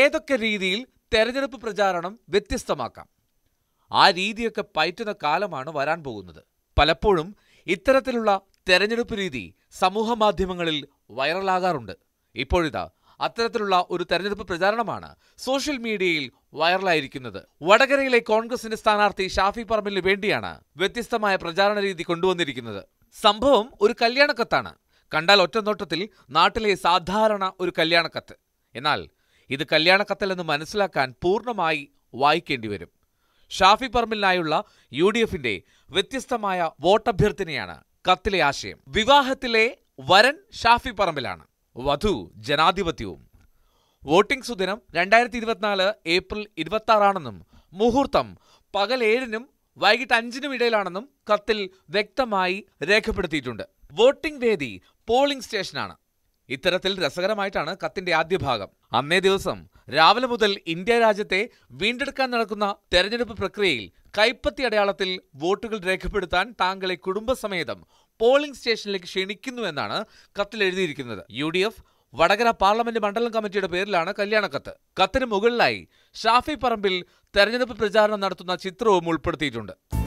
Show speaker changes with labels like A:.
A: ഏതൊക്കെ രീതിയിൽ തെരഞ്ഞെടുപ്പ് പ്രചാരണം വ്യത്യസ്തമാക്കാം ആ രീതിയൊക്കെ പയറ്റുന്ന കാലമാണ് വരാൻ പോകുന്നത് പലപ്പോഴും ഇത്തരത്തിലുള്ള തെരഞ്ഞെടുപ്പ് രീതി സമൂഹ മാധ്യമങ്ങളിൽ വൈറലാകാറുണ്ട് ഇപ്പോഴിതാ അത്തരത്തിലുള്ള ഒരു തെരഞ്ഞെടുപ്പ് പ്രചാരണമാണ് സോഷ്യൽ മീഡിയയിൽ വൈറലായിരിക്കുന്നത് വടകരയിലെ കോൺഗ്രസിന്റെ സ്ഥാനാർത്ഥി ഷാഫി പറമ്പിലിന് വേണ്ടിയാണ് വ്യത്യസ്തമായ പ്രചാരണ രീതി കൊണ്ടുവന്നിരിക്കുന്നത് സംഭവം ഒരു കല്യാണക്കത്താണ് കണ്ടാൽ ഒറ്റ നോട്ടത്തിൽ നാട്ടിലെ സാധാരണ ഒരു കല്യാണക്കത്ത് എന്നാൽ ഇത് കല്യാണക്കത്തല്ലെന്ന് മനസ്സിലാക്കാൻ പൂർണ്ണമായി വായിക്കേണ്ടി വരും ഷാഫി പറമ്പിലിനായുള്ള യു ഡി എഫിന്റെ വ്യത്യസ്തമായ വോട്ടഭ്യർത്ഥനയാണ് കത്തിലെ ആശയം വിവാഹത്തിലെ വരൻ ഷാഫി പറമ്പിലാണ് വധു ജനാധിപത്യവും വോട്ടിംഗ് സുദിനം രണ്ടായിരത്തി ഇരുപത്തിനാല് ഏപ്രിൽ ഇരുപത്തി ആറാണെന്നും മുഹൂർത്തം പകൽ ഏഴിനും വൈകിട്ട് അഞ്ചിനും ഇടയിലാണെന്നും കത്തിൽ വ്യക്തമായി രേഖപ്പെടുത്തിയിട്ടുണ്ട് വോട്ടിംഗ് വേദി പോളിംഗ് സ്റ്റേഷനാണ് ഇത്തരത്തിൽ രസകരമായിട്ടാണ് കത്തിന്റെ ആദ്യ ഭാഗം അന്നേ ദിവസം രാവിലെ മുതൽ ഇന്ത്യ രാജ്യത്തെ വീണ്ടെടുക്കാൻ നടക്കുന്ന തെരഞ്ഞെടുപ്പ് പ്രക്രിയയിൽ കൈപ്പത്തി അടയാളത്തിൽ വോട്ടുകൾ രേഖപ്പെടുത്താൻ താങ്കളെ കുടുംബസമേതം പോളിംഗ് സ്റ്റേഷനിലേക്ക് ക്ഷണിക്കുന്നു എന്നാണ് കത്തിൽ എഴുതിയിരിക്കുന്നത് U D F Vadakara parliament മണ്ഡലം കമ്മിറ്റിയുടെ പേരിലാണ് കത്ത് കത്തിന് മുകളിലായി ഷാഫി പറമ്പിൽ തെരഞ്ഞെടുപ്പ് പ്രചാരണം നടത്തുന്ന ചിത്രവും ഉൾപ്പെടുത്തിയിട്ടുണ്ട്